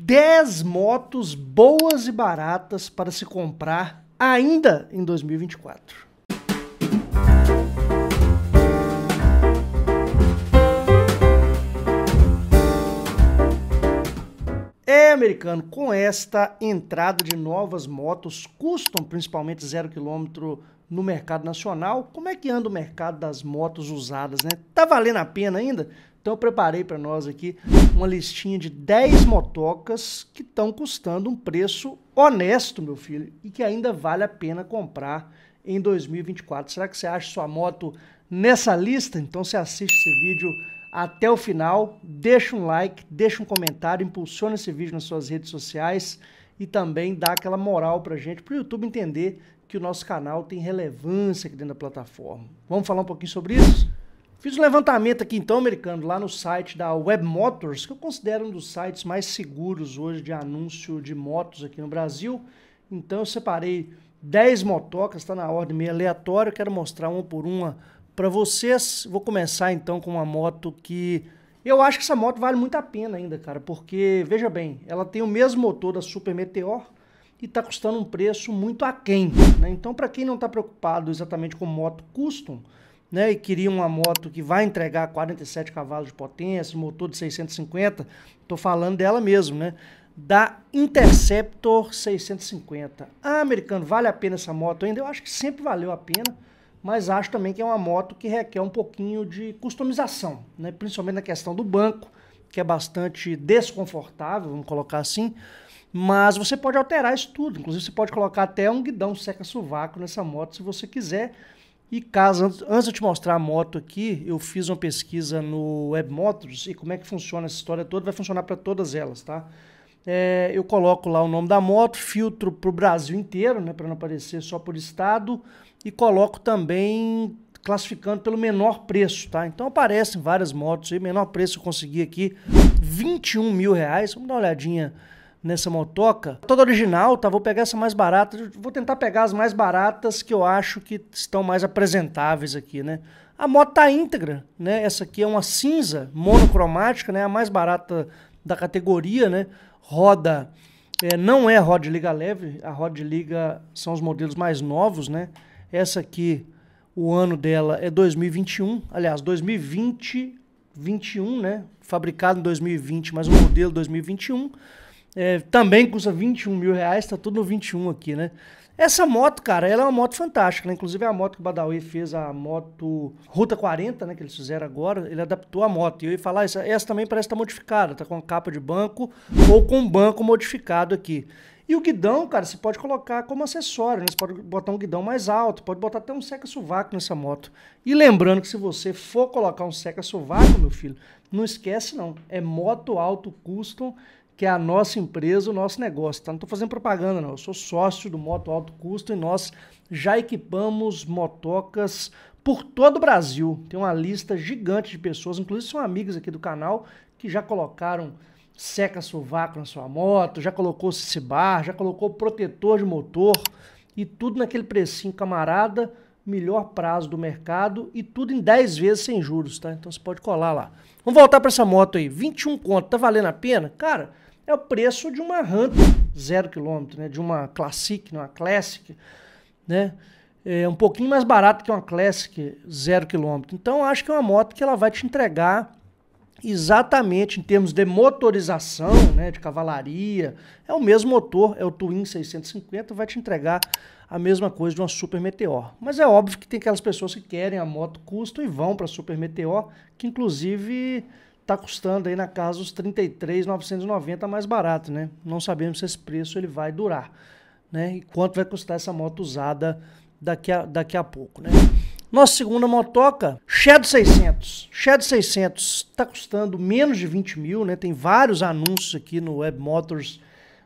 10 motos boas e baratas para se comprar ainda em 2024. É, americano, com esta entrada de novas motos custom, principalmente zero quilômetro no mercado nacional, como é que anda o mercado das motos usadas, né? Tá valendo a pena ainda? Então eu preparei para nós aqui uma listinha de 10 motocas que estão custando um preço honesto, meu filho, e que ainda vale a pena comprar em 2024. Será que você acha sua moto nessa lista? Então você assiste esse vídeo até o final, deixa um like, deixa um comentário, impulsiona esse vídeo nas suas redes sociais e também dá aquela moral a gente, para o YouTube entender que o nosso canal tem relevância aqui dentro da plataforma. Vamos falar um pouquinho sobre isso? Fiz um levantamento aqui então, americano, lá no site da Web Motors, que eu considero um dos sites mais seguros hoje de anúncio de motos aqui no Brasil. Então eu separei 10 motocas, está na ordem meio aleatória, quero mostrar uma por uma para vocês. Vou começar então com uma moto que eu acho que essa moto vale muito a pena ainda, cara, porque veja bem, ela tem o mesmo motor da Super Meteor e está custando um preço muito aquém, né? Então para quem não está preocupado exatamente com moto custom, né, e queria uma moto que vai entregar 47 cavalos de potência, motor de 650, estou falando dela mesmo, né? Da Interceptor 650. Ah, americano, vale a pena essa moto ainda? Eu acho que sempre valeu a pena, mas acho também que é uma moto que requer um pouquinho de customização, né? principalmente na questão do banco, que é bastante desconfortável, vamos colocar assim. Mas você pode alterar isso tudo, inclusive você pode colocar até um guidão seca-sovaco nessa moto se você quiser e caso, antes de eu te mostrar a moto aqui, eu fiz uma pesquisa no Webmotors e como é que funciona essa história toda, vai funcionar para todas elas, tá? É, eu coloco lá o nome da moto, filtro para o Brasil inteiro, né, para não aparecer só por estado, e coloco também classificando pelo menor preço, tá? Então aparecem várias motos aí, menor preço eu consegui aqui, 21 mil reais, vamos dar uma olhadinha nessa motoca. Toda original, tá? Vou pegar essa mais barata. Vou tentar pegar as mais baratas que eu acho que estão mais apresentáveis aqui, né? A moto tá íntegra, né? Essa aqui é uma cinza monocromática, né? A mais barata da categoria, né? Roda... É, não é roda de liga leve, a roda de liga são os modelos mais novos, né? Essa aqui, o ano dela é 2021, aliás, 2020, 21, né? Fabricado em 2020, mas o modelo 2021. É, também custa 21 mil reais, tá tudo no 21 aqui, né? Essa moto, cara, ela é uma moto fantástica, né? Inclusive a moto que o Badawi fez, a moto Ruta 40, né? Que eles fizeram agora, ele adaptou a moto. E eu ia falar, essa, essa também parece estar tá modificada, tá com a capa de banco ou com banco modificado aqui. E o guidão, cara, você pode colocar como acessório, né? Você pode botar um guidão mais alto, pode botar até um seca-sovaco nessa moto. E lembrando que se você for colocar um seca-sovaco, meu filho, não esquece não, é moto alto custom que é a nossa empresa, o nosso negócio. Tá? Não estou fazendo propaganda, não. Eu sou sócio do Moto Alto Custo e nós já equipamos motocas por todo o Brasil. Tem uma lista gigante de pessoas, inclusive são amigas aqui do canal, que já colocaram seca sovaco na sua moto, já colocou bar, já colocou protetor de motor e tudo naquele precinho camarada, melhor prazo do mercado e tudo em 10 vezes sem juros, tá? Então você pode colar lá. Vamos voltar para essa moto aí, 21 conto, tá valendo a pena? Cara, é o preço de uma Hunter zero quilômetro, né? De uma Classic, né? uma Classic, né? É um pouquinho mais barato que uma Classic zero quilômetro. Então acho que é uma moto que ela vai te entregar exatamente em termos de motorização, né, de cavalaria, é o mesmo motor, é o Twin 650, vai te entregar a mesma coisa de uma Super Meteor. Mas é óbvio que tem aquelas pessoas que querem a moto custo e vão para a Super Meteor, que inclusive tá custando aí na casa os 33,990 mais barato, né? Não sabemos se esse preço ele vai durar, né? E quanto vai custar essa moto usada daqui a, daqui a pouco, né? Nossa segunda motoca, Shadow 600. Shadow 600 tá custando menos de 20 mil, né? Tem vários anúncios aqui no Web Motors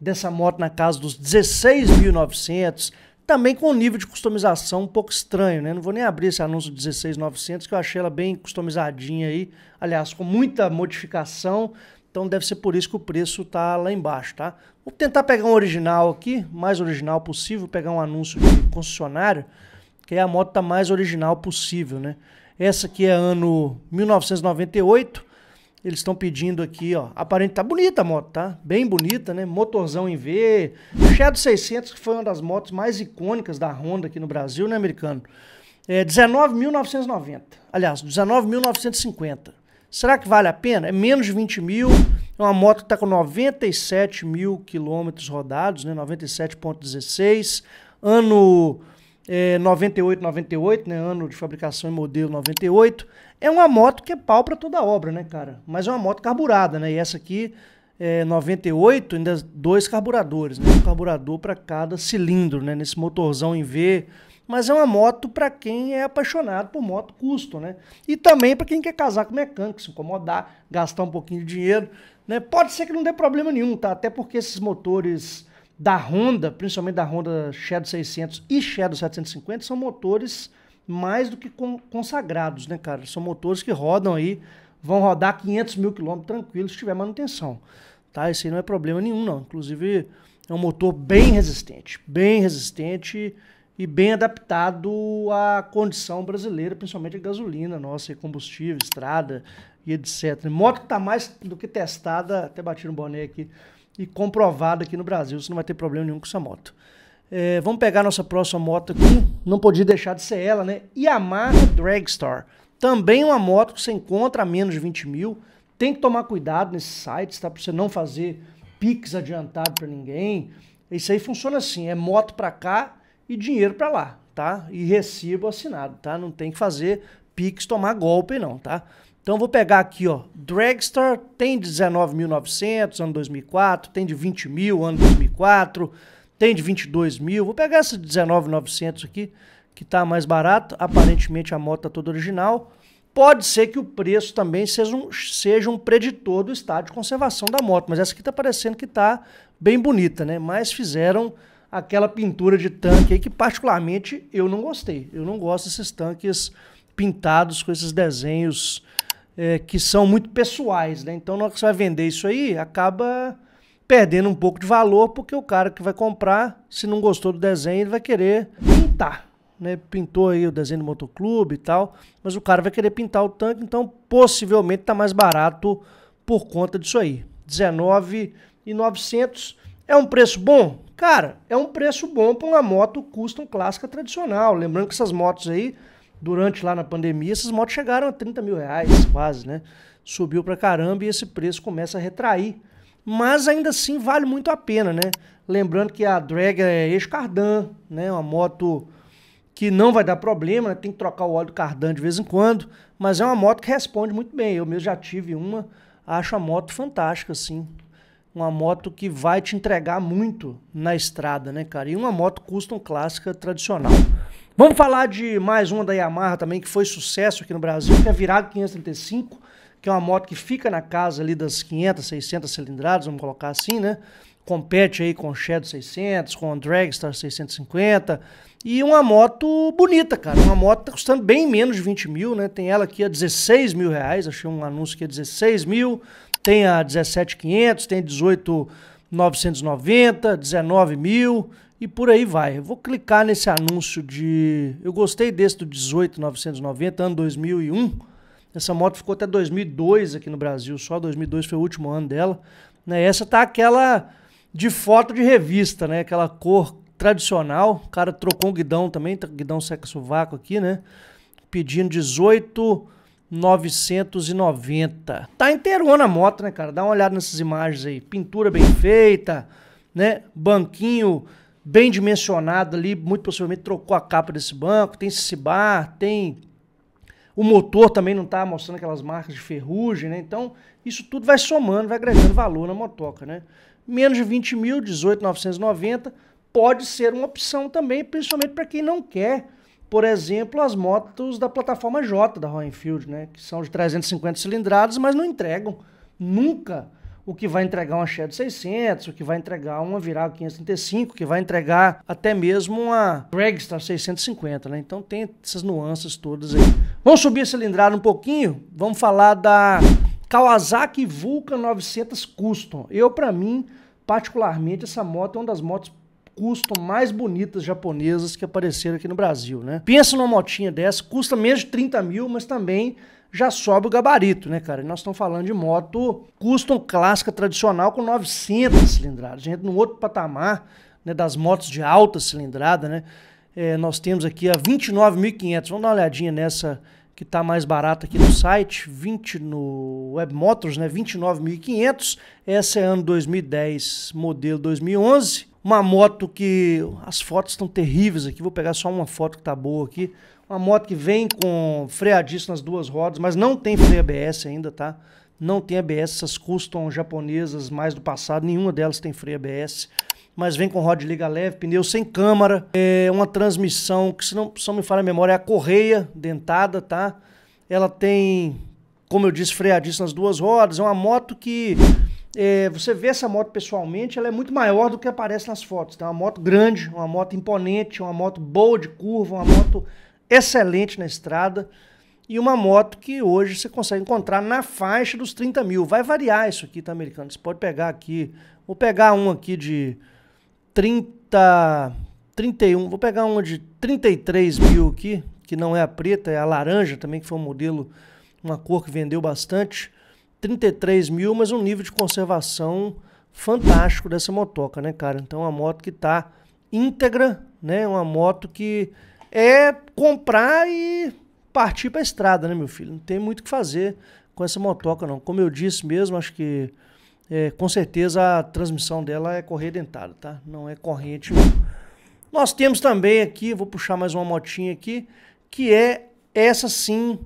dessa moto na casa dos 16.900, também com um nível de customização um pouco estranho, né? Não vou nem abrir esse anúncio 16900 que eu achei ela bem customizadinha aí, aliás, com muita modificação. Então deve ser por isso que o preço tá lá embaixo, tá? Vou tentar pegar um original aqui, mais original possível, pegar um anúncio de concessionário, que aí a moto tá mais original possível, né? Essa aqui é ano 1998. Eles estão pedindo aqui, ó. Aparente tá bonita a moto, tá? Bem bonita, né? Motorzão em V. Shadow 600, que foi uma das motos mais icônicas da Honda aqui no Brasil, né, americano? É 19.990. Aliás, 19.950. Será que vale a pena? É menos de 20 mil. É uma moto que tá com 97 mil quilômetros rodados, né? 97.16. Ano é, 98, 98, né? Ano de fabricação e modelo 98. É uma moto que é pau para toda obra, né, cara? Mas é uma moto carburada, né? E essa aqui é 98, ainda dois carburadores, né? Um carburador para cada cilindro, né? Nesse motorzão em V. Mas é uma moto para quem é apaixonado por moto custo, né? E também para quem quer casar com mecânico, se incomodar, gastar um pouquinho de dinheiro, né? Pode ser que não dê problema nenhum, tá? Até porque esses motores da Honda, principalmente da Honda Shadow 600 e Shadow 750, são motores mais do que consagrados, né, cara? São motores que rodam aí, vão rodar 500 mil quilômetros tranquilo se tiver manutenção, tá? Isso aí não é problema nenhum, não. Inclusive, é um motor bem resistente, bem resistente e bem adaptado à condição brasileira, principalmente a gasolina nossa, combustível, estrada e etc. Moto que está mais do que testada, até bati no boné aqui, e comprovada aqui no Brasil, você não vai ter problema nenhum com essa moto. É, vamos pegar nossa próxima moto aqui. Não podia deixar de ser ela, né? Yamaha Dragstar. Também uma moto que você encontra a menos de 20 mil. Tem que tomar cuidado nesses sites, tá? Pra você não fazer piques adiantado para ninguém. Isso aí funciona assim: é moto para cá e dinheiro para lá, tá? E recibo assinado, tá? Não tem que fazer piques, tomar golpe, não, tá? Então vou pegar aqui, ó, Dragstar tem 19.900, ano 2004, tem de 20 mil, ano 2004, tem de 22 mil. Vou pegar essa 19,900 aqui, que está mais barato. Aparentemente a moto está toda original. Pode ser que o preço também seja um, seja um preditor do estado de conservação da moto, mas essa aqui está parecendo que está bem bonita, né? Mas fizeram aquela pintura de tanque aí que particularmente eu não gostei. Eu não gosto desses tanques pintados com esses desenhos é, que são muito pessoais, né? Então na hora que você vai vender isso aí, acaba perdendo um pouco de valor, porque o cara que vai comprar, se não gostou do desenho, ele vai querer pintar. Né? Pintou aí o desenho do motoclube e tal, mas o cara vai querer pintar o tanque, então possivelmente está mais barato por conta disso aí. R$19,900 é um preço bom? Cara, é um preço bom para uma moto custom clássica tradicional. Lembrando que essas motos aí, durante lá na pandemia, essas motos chegaram a 30 mil reais quase, né? Subiu para caramba e esse preço começa a retrair mas ainda assim vale muito a pena, né? Lembrando que a Drag é ex-cardan, né? Uma moto que não vai dar problema, né? tem que trocar o óleo do cardan de vez em quando, mas é uma moto que responde muito bem. Eu mesmo já tive uma, acho a moto fantástica, assim. Uma moto que vai te entregar muito na estrada, né, cara? E uma moto custom clássica tradicional. Vamos falar de mais uma da Yamaha também, que foi sucesso aqui no Brasil, que é a Virago 535 que é uma moto que fica na casa ali das 500, 600 cilindradas, vamos colocar assim, né? Compete aí com o Shadow 600, com o Dragstar 650. E uma moto bonita, cara. Uma moto que tá custando bem menos de 20 mil, né? Tem ela aqui a 16 mil reais. Achei um anúncio que é 16 mil. Tem a 17,500, tem 18,990, 19 mil e por aí vai. Eu vou clicar nesse anúncio de. Eu gostei desse do 18,990, ano 2001 essa moto ficou até 2002 aqui no Brasil, só 2002 foi o último ano dela. Né? Essa tá aquela de foto de revista, né? Aquela cor tradicional. O cara trocou um guidão também, tá, guidão sexo sovaco aqui, né? Pedindo 18.990 Tá inteirona a moto, né, cara? Dá uma olhada nessas imagens aí. Pintura bem feita, né? Banquinho bem dimensionado ali, muito possivelmente trocou a capa desse banco, tem esse bar, tem o motor também não está mostrando aquelas marcas de ferrugem, né? Então, isso tudo vai somando, vai agregando valor na motoca, né? Menos de 20 mil, 18,990 pode ser uma opção também, principalmente para quem não quer, por exemplo, as motos da plataforma J da Royal Enfield, né? Que são de 350 cilindradas, mas não entregam nunca o que vai entregar uma Shadow 600, o que vai entregar uma Viral 535, o que vai entregar até mesmo uma Dragstar 650, né? Então tem essas nuances todas aí. Vamos subir a cilindrada um pouquinho, vamos falar da Kawasaki Vulcan 900 Custom. Eu, para mim, particularmente, essa moto é uma das motos custom mais bonitas japonesas que apareceram aqui no Brasil, né? Pensa numa motinha dessa, custa menos de 30 mil, mas também já sobe o gabarito, né, cara? nós estamos falando de moto custom clássica tradicional com 900 cilindradas, gente, no outro patamar né, das motos de alta cilindrada, né? É, nós temos aqui a 29.500, vamos dar uma olhadinha nessa que está mais barata aqui no site, 20 no Web Motors, né, 29.500, essa é ano 2010, modelo 2011, uma moto que as fotos estão terríveis aqui, vou pegar só uma foto que está boa aqui, uma moto que vem com freio nas duas rodas, mas não tem freio ABS ainda, tá? Não tem ABS, essas custom japonesas mais do passado, nenhuma delas tem freio ABS. Mas vem com roda de liga leve, pneu sem câmara, é uma transmissão que, se não, se não me falha a memória, é a correia dentada, tá? Ela tem, como eu disse, freio nas duas rodas. É uma moto que é, você vê essa moto pessoalmente, ela é muito maior do que aparece nas fotos. Tá? Uma moto grande, uma moto imponente, uma moto boa de curva, uma moto excelente na estrada e uma moto que hoje você consegue encontrar na faixa dos 30 mil. Vai variar isso aqui, tá, americano? Você pode pegar aqui, vou pegar um aqui de 30, 31, vou pegar uma de 33 mil aqui, que não é a preta, é a laranja também, que foi um modelo, uma cor que vendeu bastante. 33 mil, mas um nível de conservação fantástico dessa motoca, né, cara? Então, uma moto que tá íntegra, né? É uma moto que é comprar e partir para a estrada, né, meu filho? Não tem muito o que fazer com essa motoca, não. Como eu disse mesmo, acho que é, com certeza a transmissão dela é correia dentada, tá? Não é corrente. Nós temos também aqui, vou puxar mais uma motinha aqui, que é essa sim,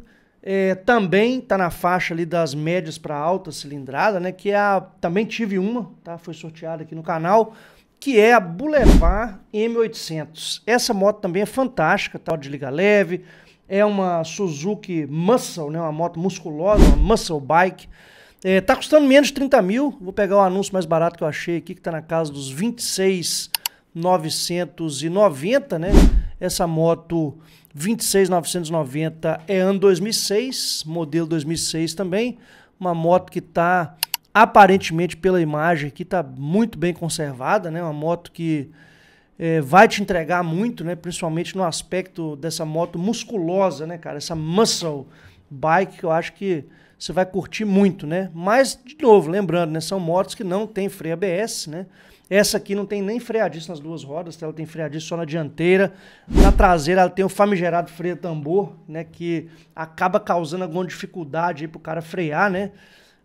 é, também tá na faixa ali das médias para alta cilindrada, né? Que é a, também tive uma, tá? Foi sorteada aqui no canal que é a Boulevard M800. Essa moto também é fantástica, tal de liga leve, é uma Suzuki Muscle, né, uma moto musculosa, uma muscle bike. É, tá custando menos de 30 mil, vou pegar o anúncio mais barato que eu achei aqui, que tá na casa dos 26,990, né? Essa moto 26,990 é ano 2006, modelo 2006 também, uma moto que tá aparentemente pela imagem aqui está muito bem conservada, né? Uma moto que é, vai te entregar muito, né? Principalmente no aspecto dessa moto musculosa, né, cara? Essa muscle bike que eu acho que você vai curtir muito, né? Mas, de novo, lembrando, né? São motos que não tem freio ABS, né? Essa aqui não tem nem freadiço nas duas rodas, tá? ela tem freadiço só na dianteira. Na traseira ela tem o famigerado freio tambor, né? Que acaba causando alguma dificuldade aí pro cara frear, né?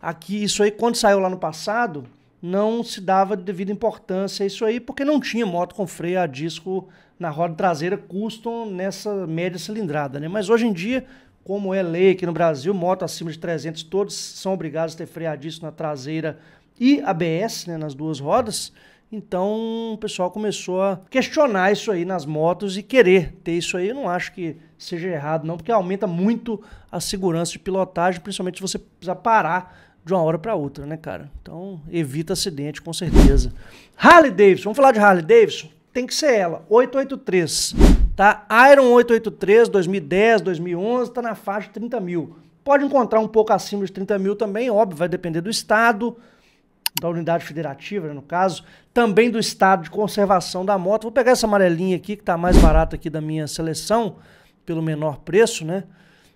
Aqui, isso aí, quando saiu lá no passado, não se dava devida importância a isso aí, porque não tinha moto com freio a disco na roda traseira custom nessa média cilindrada, né? Mas hoje em dia, como é lei aqui no Brasil, moto acima de 300, todos são obrigados a ter freio a disco na traseira e ABS, né, nas duas rodas. Então o pessoal começou a questionar isso aí nas motos e querer ter isso aí. Eu não acho que seja errado, não, porque aumenta muito a segurança de pilotagem, principalmente se você precisar parar de uma hora para outra, né, cara? Então, evita acidente, com certeza. Harley Davidson, vamos falar de Harley Davidson? Tem que ser ela, 883, tá? Iron 883, 2010, 2011, tá na faixa de 30 mil. Pode encontrar um pouco acima de 30 mil também, óbvio, vai depender do estado, da unidade federativa, né, no caso, também do estado de conservação da moto. Vou pegar essa amarelinha aqui, que tá mais barata aqui da minha seleção, pelo menor preço, né?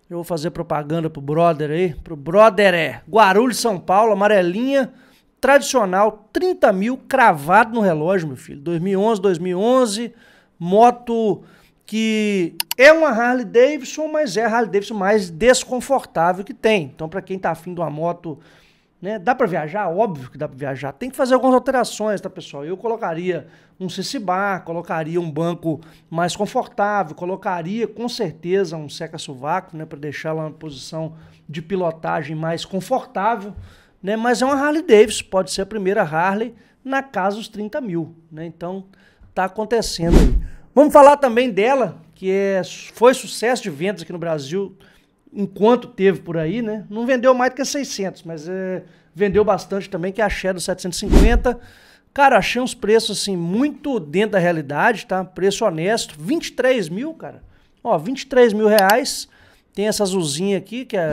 Eu vou fazer propaganda pro brother aí, pro brother é Guarulhos, São Paulo, amarelinha, tradicional, 30 mil cravado no relógio, meu filho. 2011, 2011, moto que é uma Harley Davidson, mas é a Harley Davidson mais desconfortável que tem. Então, para quem tá afim de uma moto né? Dá para viajar? Óbvio que dá para viajar. Tem que fazer algumas alterações, tá, pessoal? Eu colocaria um CC bar, colocaria um banco mais confortável, colocaria com certeza um seca-sovaco, né, para deixar ela na posição de pilotagem mais confortável, né? Mas é uma Harley Davidson, pode ser a primeira Harley na casa dos 30 mil, né? Então tá acontecendo aí. Vamos falar também dela, que é, foi sucesso de vendas aqui no Brasil enquanto teve por aí, né? Não vendeu mais do que 600, mas é, vendeu bastante também, que é a Shadow 750. Cara, achei uns preços, assim, muito dentro da realidade, tá? Preço honesto, 23 mil, cara. Ó, 23 mil reais. Tem essa azulzinha aqui, que é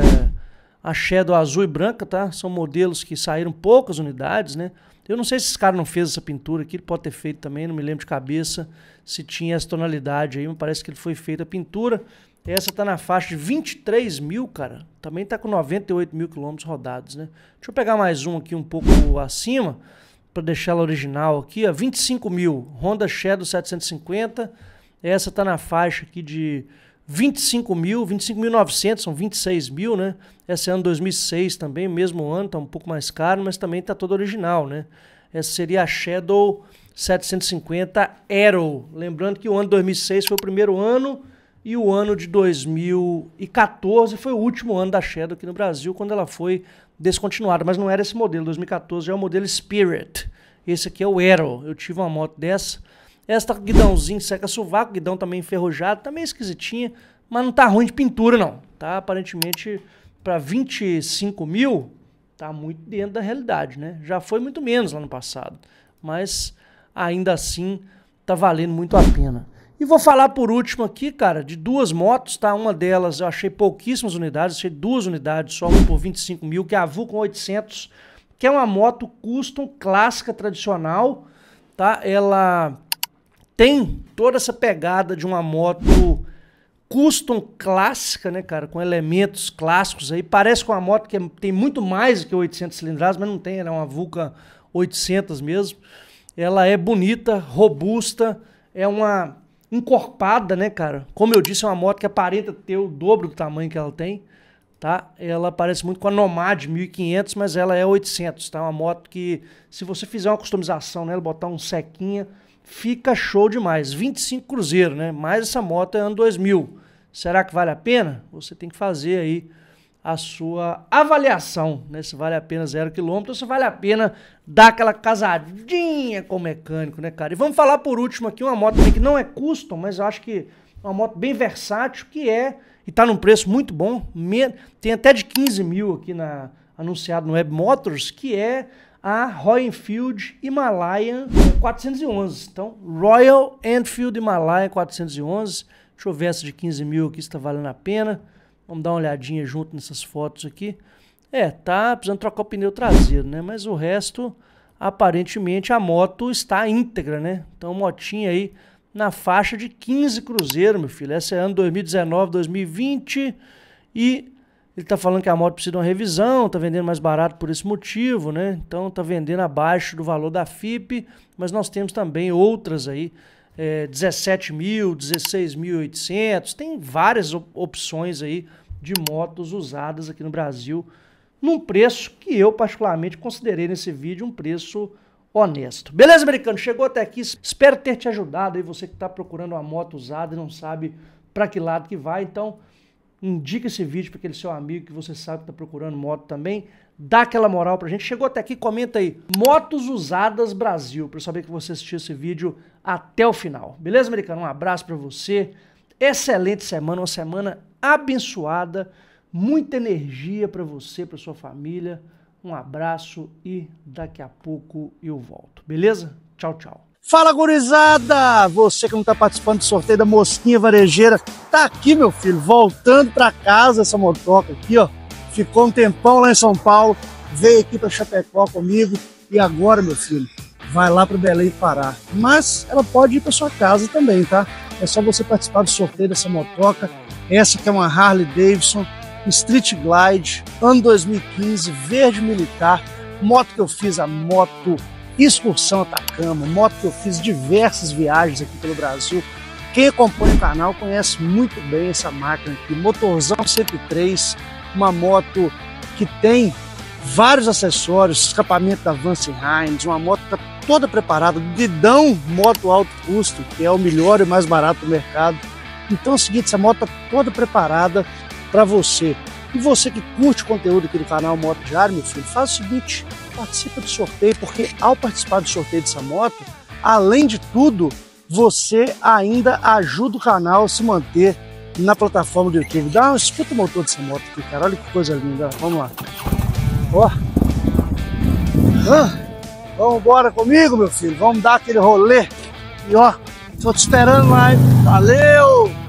a Shadow azul e branca, tá? São modelos que saíram poucas unidades, né? Eu não sei se esse cara não fez essa pintura aqui, ele pode ter feito também, não me lembro de cabeça se tinha essa tonalidade aí, mas parece que ele foi feita a pintura. Essa tá na faixa de 23 mil, cara. Também tá com 98 mil quilômetros rodados, né? Deixa eu pegar mais um aqui um pouco acima, para deixar ela original aqui, ó. 25 mil, Honda Shadow 750. Essa tá na faixa aqui de 25 mil, 25.900, são 26 mil, né? Essa é ano 2006 também, mesmo ano, tá um pouco mais caro, mas também tá toda original, né? Essa seria a Shadow 750 Aero. Lembrando que o ano 2006 foi o primeiro ano e o ano de 2014 foi o último ano da Shadow aqui no Brasil, quando ela foi descontinuada. Mas não era esse modelo. 2014 já é o modelo Spirit. Esse aqui é o Aero Eu tive uma moto dessa. Esta guidãozinho seca sovaco, guidão também enferrujado, também esquisitinha, mas não tá ruim de pintura não. Tá aparentemente para 25 mil, tá muito dentro da realidade, né? Já foi muito menos lá no passado, mas ainda assim tá valendo muito a pena. E vou falar por último aqui, cara, de duas motos, tá? Uma delas eu achei pouquíssimas unidades, achei duas unidades só, por 25 mil, que é a Vulcan 800, que é uma moto custom clássica tradicional, tá? Ela tem toda essa pegada de uma moto custom clássica, né, cara, com elementos clássicos aí. Parece com uma moto que é, tem muito mais que 800 cilindradas, mas não tem, ela é uma Vulcan 800 mesmo. Ela é bonita, robusta, é uma encorpada, né, cara? Como eu disse, é uma moto que aparenta ter o dobro do tamanho que ela tem, tá? Ela parece muito com a Nomad 1500, mas ela é 800, tá? É uma moto que, se você fizer uma customização nela, né, botar um sequinha, fica show demais. 25 cruzeiro, né? Mas essa moto é ano 2000. Será que vale a pena? Você tem que fazer aí a sua avaliação, né? Se vale a pena zero quilômetro, se vale a pena dar aquela casadinha com o mecânico, né, cara? E vamos falar por último aqui uma moto que não é custom, mas eu acho que é uma moto bem versátil, que é e tá num preço muito bom, tem até de 15 mil aqui na anunciado no Web Motors, que é a Royal Enfield Himalayan 411. Então, Royal Enfield Himalayan 411. Deixa eu ver essa de 15 mil aqui, se tá valendo a pena. Vamos dar uma olhadinha junto nessas fotos aqui. É, tá precisando trocar o pneu traseiro, né? Mas o resto, aparentemente, a moto está íntegra, né? Então, motinha aí na faixa de 15 cruzeiro, meu filho. Essa é ano 2019, 2020 e ele tá falando que a moto precisa de uma revisão, tá vendendo mais barato por esse motivo, né? Então, tá vendendo abaixo do valor da FIP, mas nós temos também outras aí, é, eh, 17 mil, 16.800, tem várias opções aí, de motos usadas aqui no Brasil, num preço que eu particularmente considerei nesse vídeo um preço honesto. Beleza, americano? Chegou até aqui, espero ter te ajudado aí, você que está procurando uma moto usada e não sabe para que lado que vai, então indica esse vídeo para aquele seu amigo que você sabe que está procurando moto também, dá aquela moral para a gente. Chegou até aqui, comenta aí, motos usadas Brasil, para saber que você assistiu esse vídeo até o final. Beleza, americano? Um abraço para você, excelente semana, uma semana abençoada, muita energia para você, para sua família. Um abraço e daqui a pouco eu volto, beleza? Tchau, tchau. Fala, gurizada! Você que não está participando do sorteio da Mosquinha Varejeira, tá aqui, meu filho, voltando para casa essa motoca aqui, ó. Ficou um tempão lá em São Paulo, veio aqui para Chapecó comigo e agora, meu filho, vai lá para Belém parar. Mas ela pode ir para sua casa também, tá? É só você participar do sorteio dessa motoca essa que é uma Harley Davidson Street Glide, ano 2015, verde militar, moto que eu fiz a moto excursão Atacama, moto que eu fiz diversas viagens aqui pelo Brasil. Quem acompanha o canal conhece muito bem essa máquina aqui, motorzão 103, uma moto que tem vários acessórios, escapamento da Vance Hines, uma moto que tá toda preparada, Didão Moto Alto Custo, que é o melhor e mais barato do mercado então é o seguinte, essa moto está toda preparada para você. E você que curte o conteúdo aqui do canal Moto Diário, meu filho, faz o seguinte, participa do sorteio, porque ao participar do sorteio dessa moto, além de tudo, você ainda ajuda o canal a se manter na plataforma do YouTube. Dá uma escuta o motor dessa moto aqui, cara. Olha que coisa linda. Vamos lá. Ó. Vamos embora comigo, meu filho. Vamos dar aquele rolê. E ó, Tô te esperando lá, Valeu!